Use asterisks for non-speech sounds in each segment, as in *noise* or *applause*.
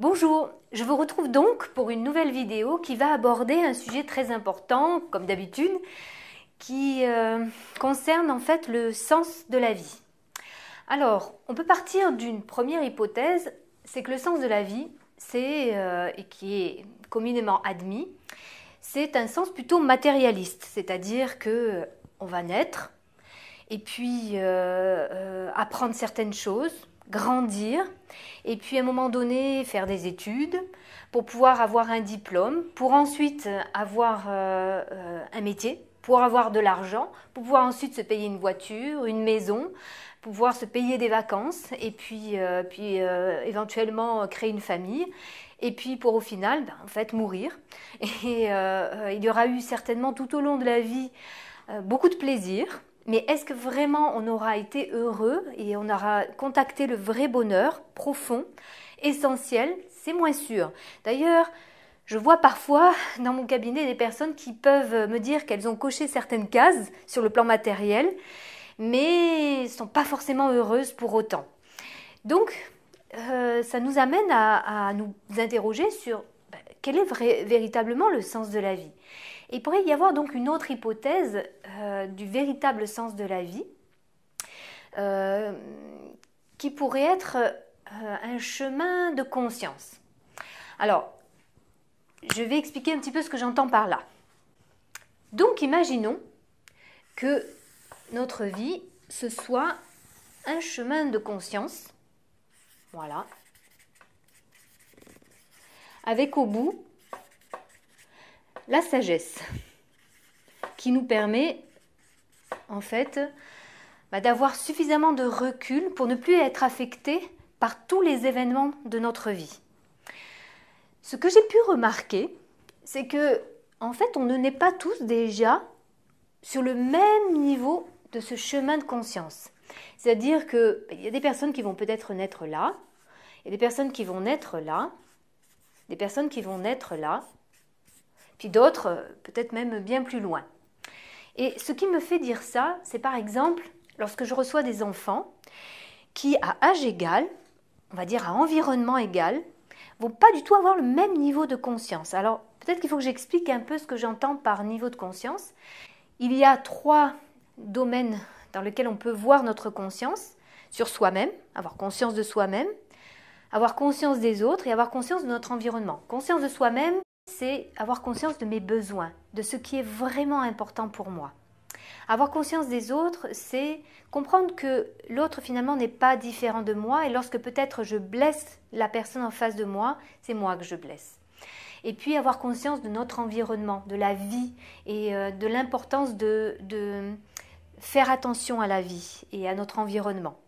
Bonjour, je vous retrouve donc pour une nouvelle vidéo qui va aborder un sujet très important, comme d'habitude, qui euh, concerne en fait le sens de la vie. Alors, on peut partir d'une première hypothèse, c'est que le sens de la vie, c'est, euh, et qui est communément admis, c'est un sens plutôt matérialiste, c'est-à-dire que euh, on va naître et puis apprendre certaines choses, grandir et puis à un moment donné faire des études pour pouvoir avoir un diplôme, pour ensuite avoir euh, euh, un métier, pour avoir de l'argent, pour pouvoir ensuite se payer une voiture, une maison, pouvoir se payer des vacances et puis, euh, puis éventuellement créer une famille. Et puis pour au final, ben, en fait, mourir. Et il y aura eu certainement tout au long de la vie beaucoup de plaisir, mais est-ce que vraiment on aura été heureux et on aura contacté le vrai bonheur profond, essentiel C'est moins sûr. D'ailleurs, je vois parfois dans mon cabinet des personnes qui peuvent me dire qu'elles ont coché certaines cases sur le plan matériel, mais ne sont pas forcément heureuses pour autant. Donc, euh, ça nous amène à, nous interroger sur bah, quel est véritablement le sens de la vie. Il pourrait y avoir donc une autre hypothèse euh, du véritable sens de la vie, euh, qui pourrait être euh, un chemin de conscience. Alors, je vais expliquer un petit peu ce que j'entends par là. Donc, imaginons que notre vie, ce soit un chemin de conscience, voilà, avec au bout la sagesse, qui nous permet en fait bah, d'avoir suffisamment de recul pour ne plus être affecté par tous les événements de notre vie. Ce que j'ai pu remarquer, c'est que en fait, on ne naît pas tous déjà sur le même niveau de ce chemin de conscience. C'est-à-dire qu'il bah, y a des personnes qui vont peut-être naître là, il y a des personnes qui vont naître là, des personnes qui vont naître là, puis d'autres euh, peut-être même bien plus loin. Et ce qui me fait dire ça, c'est par exemple lorsque je reçois des enfants qui, à âge égal, on va dire à environnement égal, vont pas du tout avoir le même niveau de conscience. Alors peut-être qu'il faut que j'explique un peu ce que j'entends par niveau de conscience. Il y a trois domaines dans lesquels on peut voir notre conscience sur soi-même, avoir conscience de soi-même, avoir conscience des autres et avoir conscience de notre environnement. Conscience de soi-même, c'est avoir conscience de mes besoins, de ce qui est vraiment important pour moi. Avoir conscience des autres, c'est comprendre que l'autre finalement n'est pas différent de moi et lorsque peut-être je blesse la personne en face de moi, c'est moi que je blesse. Et puis avoir conscience de notre environnement, de la vie et euh, de l'importance de, faire attention à la vie et à notre environnement.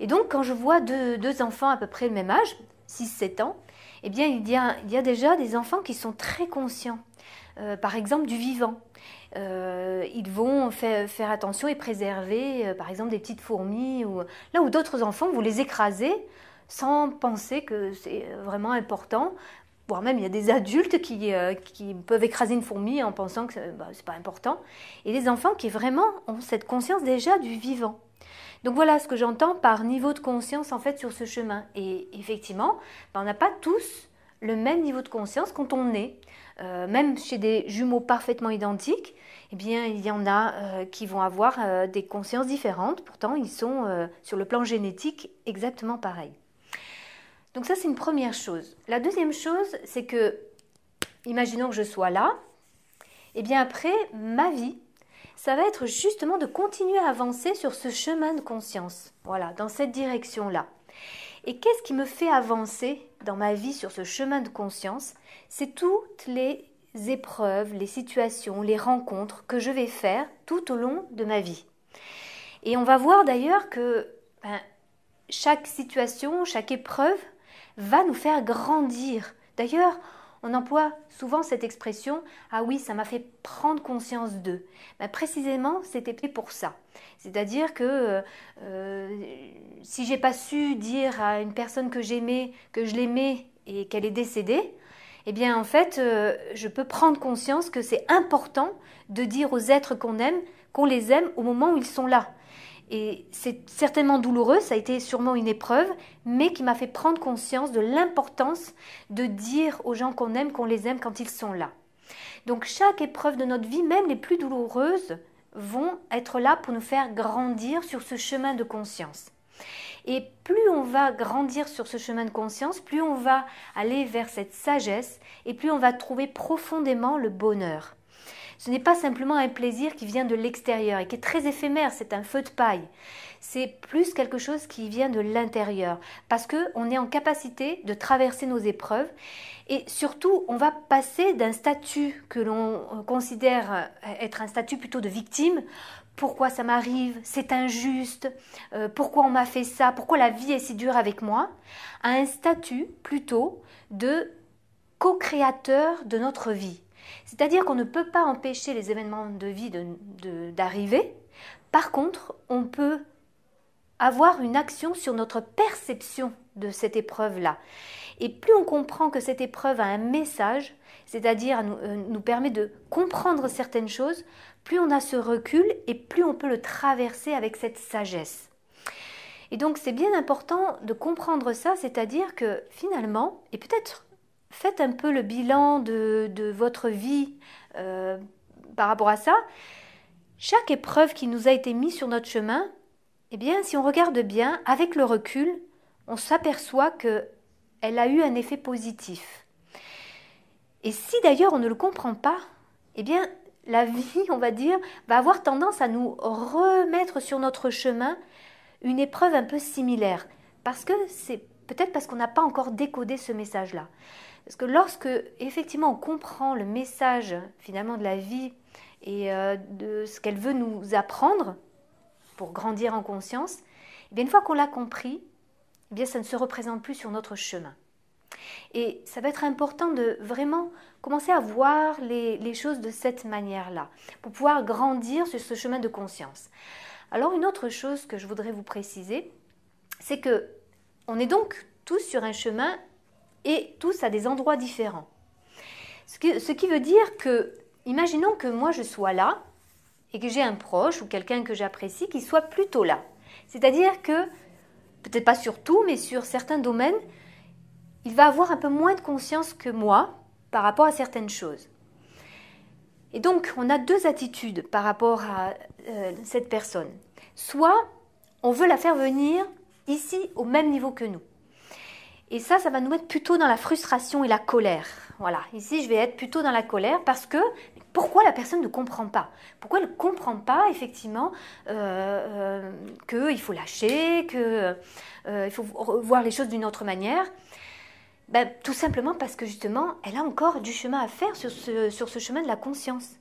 Et donc quand je vois deux, deux enfants à peu près le même âge, 6-7 ans, eh bien, il y, a, déjà des enfants qui sont très conscients, euh, par exemple, du vivant. Euh, ils vont faire, attention et préserver, euh, par exemple, des petites fourmis, ou là où d'autres enfants, vous les écrasez sans penser que c'est vraiment important. Voire même, il y a des adultes qui, peuvent écraser une fourmi en pensant que bah, c'est pas important. Et des enfants qui vraiment ont cette conscience déjà du vivant. Donc voilà ce que j'entends par niveau de conscience en fait sur ce chemin. Et effectivement, ben, on n'a pas tous le même niveau de conscience quand on est. Euh, même chez des jumeaux parfaitement identiques, eh bien, il y en a euh, qui vont avoir euh, des consciences différentes. Pourtant, ils sont sur le plan génétique exactement pareil. Donc ça, c'est une première chose. La deuxième chose, c'est que, imaginons que je sois là, et eh bien après, ma vie, ça va être justement de continuer à avancer sur ce chemin de conscience, voilà, dans cette direction-là. Et qu'est-ce qui me fait avancer dans ma vie sur ce chemin de conscience C'est toutes les épreuves, les situations, les rencontres que je vais faire tout au long de ma vie. Et on va voir d'ailleurs que ben, chaque situation, chaque épreuve va nous faire grandir. D'ailleurs, on emploie souvent cette expression ⁇ Ah oui, ça m'a fait prendre conscience d'eux ben, Précisément, c'était pour ça. C'est-à-dire que euh, euh, si j'ai pas su dire à une personne que j'aimais, que je l'aimais et qu'elle est décédée, eh bien en fait, euh, je peux prendre conscience que c'est important de dire aux êtres qu'on aime qu'on les aime au moment où ils sont là. Et c'est certainement douloureux, ça a été sûrement une épreuve, mais qui m'a fait prendre conscience de l'importance de dire aux gens qu'on aime qu'on les aime quand ils sont là. Donc chaque épreuve de notre vie, même les plus douloureuses, vont être là pour nous faire grandir sur ce chemin de conscience. Et plus on va grandir sur ce chemin de conscience, plus on va aller vers cette sagesse et plus on va trouver profondément le bonheur. Ce n'est pas simplement un plaisir qui vient de l'extérieur et qui est très éphémère, c'est un feu de paille. C'est plus quelque chose qui vient de l'intérieur parce que on est en capacité de traverser nos épreuves et surtout on va passer d'un statut que l'on considère être un statut plutôt de victime pourquoi ça m'arrive, c'est injuste, euh, pourquoi on m'a fait ça, pourquoi la vie est si dure avec moi, à un statut plutôt de co-créateur de notre vie. C'est-à-dire qu'on ne peut pas empêcher les événements de vie d'arriver. Par contre, on peut avoir une action sur notre perception de cette épreuve-là. Et plus on comprend que cette épreuve a un message, c'est-à-dire nous, euh, nous, permet de comprendre certaines choses, plus on a ce recul et plus on peut le traverser avec cette sagesse. Et donc c'est bien important de comprendre ça, c'est-à-dire que finalement, et peut-être faites un peu le bilan de, votre vie euh, par rapport à ça. Chaque épreuve qui nous a été mise sur notre chemin, eh bien, si on regarde bien, avec le recul, on s'aperçoit que elle a eu un effet positif. Et si d'ailleurs on ne le comprend pas, eh bien, la vie, on va dire, va avoir tendance à nous remettre sur notre chemin une épreuve un peu similaire. Parce que c'est Peut-être parce qu'on n'a pas encore décodé ce message-là. Parce que lorsque, effectivement, on comprend le message, finalement, de la vie et euh, de ce qu'elle veut nous apprendre pour grandir en conscience, eh bien, une fois qu'on l'a compris, eh bien, ça ne se représente plus sur notre chemin. Et ça va être important de vraiment commencer à voir les choses de cette manière-là, pour pouvoir grandir sur ce chemin de conscience. Alors une autre chose que je voudrais vous préciser, c'est que on est donc tous sur un chemin et tous à des endroits différents. Ce, qui veut dire que, imaginons que moi je sois là et que j'ai un proche ou quelqu'un que j'apprécie qui soit plutôt là. C'est-à-dire que, peut-être pas sur tout, mais sur certains domaines, il va avoir un peu moins de conscience que moi par rapport à certaines choses. Et donc, on a deux attitudes par rapport à euh, cette personne. Soit on veut la faire venir ici au même niveau que nous. Et ça, ça va nous mettre plutôt dans la frustration et la colère. Voilà, ici je vais être plutôt dans la colère parce que pourquoi la personne ne comprend pas Pourquoi elle ne comprend pas effectivement euh, euh, qu'il faut lâcher, qu'il euh, faut voir les choses d'une autre manière ben, Tout simplement parce que justement, elle a encore du chemin à faire sur ce, sur ce chemin de la conscience.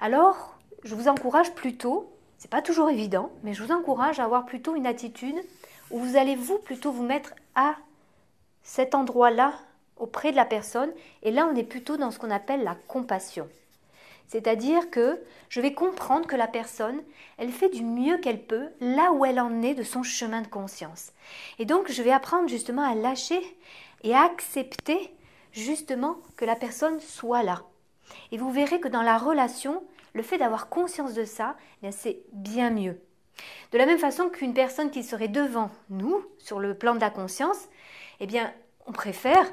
Alors, je vous encourage plutôt, c'est pas toujours évident, mais je vous encourage à avoir plutôt une attitude ou vous allez vous plutôt vous mettre à cet endroit-là auprès de la personne. Et là, on est plutôt dans ce qu'on appelle la compassion. C'est-à-dire que je vais comprendre que la personne, elle fait du mieux qu'elle peut là où elle en est de son chemin de conscience. Et donc, je vais apprendre justement à lâcher et à accepter justement que la personne soit là. Et vous verrez que dans la relation, le fait d'avoir conscience de ça, eh c'est bien mieux. De la même façon qu'une personne qui serait devant nous sur le plan de la conscience, eh bien, on préfère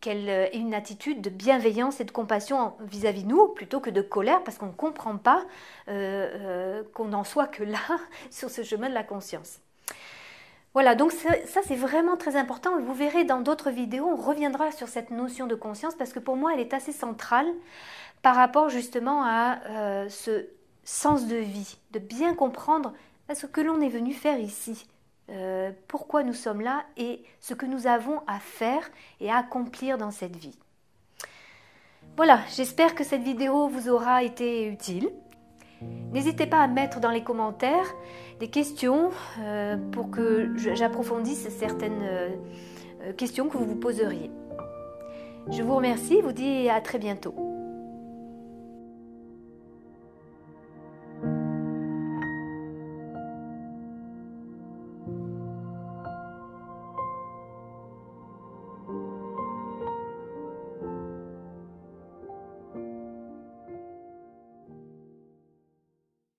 qu'elle euh, ait une attitude de bienveillance et de compassion vis-à-vis de nous plutôt que de colère parce qu'on ne comprend pas euh, euh, qu'on n'en soit que là *laughs* sur ce chemin de la conscience. Voilà, donc ça, c'est vraiment très important. Vous verrez dans d'autres vidéos, on reviendra sur cette notion de conscience parce que pour moi, elle est assez centrale par rapport justement à ce sens de vie, de bien comprendre à ce que l'on est venu faire ici, euh, pourquoi nous sommes là et ce que nous avons à faire et à accomplir dans cette vie. Voilà, j'espère que cette vidéo vous aura été utile. N'hésitez pas à mettre dans les commentaires des questions euh, pour que j'approfondisse certaines euh, questions que vous vous poseriez. Je vous remercie, vous dis à très bientôt.